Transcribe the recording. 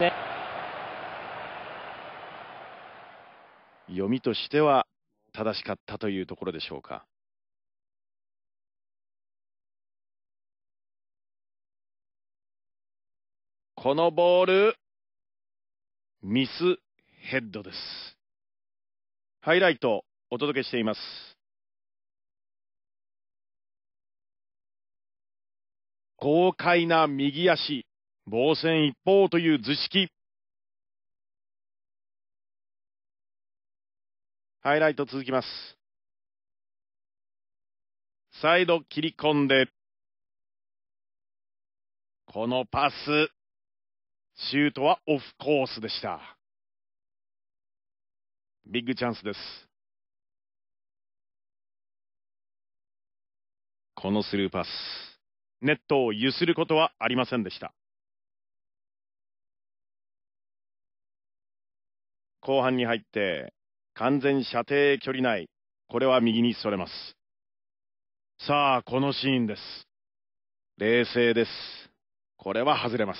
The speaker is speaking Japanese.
ね。読みとしては正しかったというところでしょうか。このボール、ミスヘッドです。ハイライトお届けしています。豪快な右足。防戦一方という図式。ハイライト続きます。サイド切り込んで、このパス、シュートはオフコースでした。ビッグチャンスです。このスルーパス、ネットを揺することはありませんでした。後半に入って、完全射程距離内。これは右にそれます。さあ、このシーンです。冷静です。これは外れます。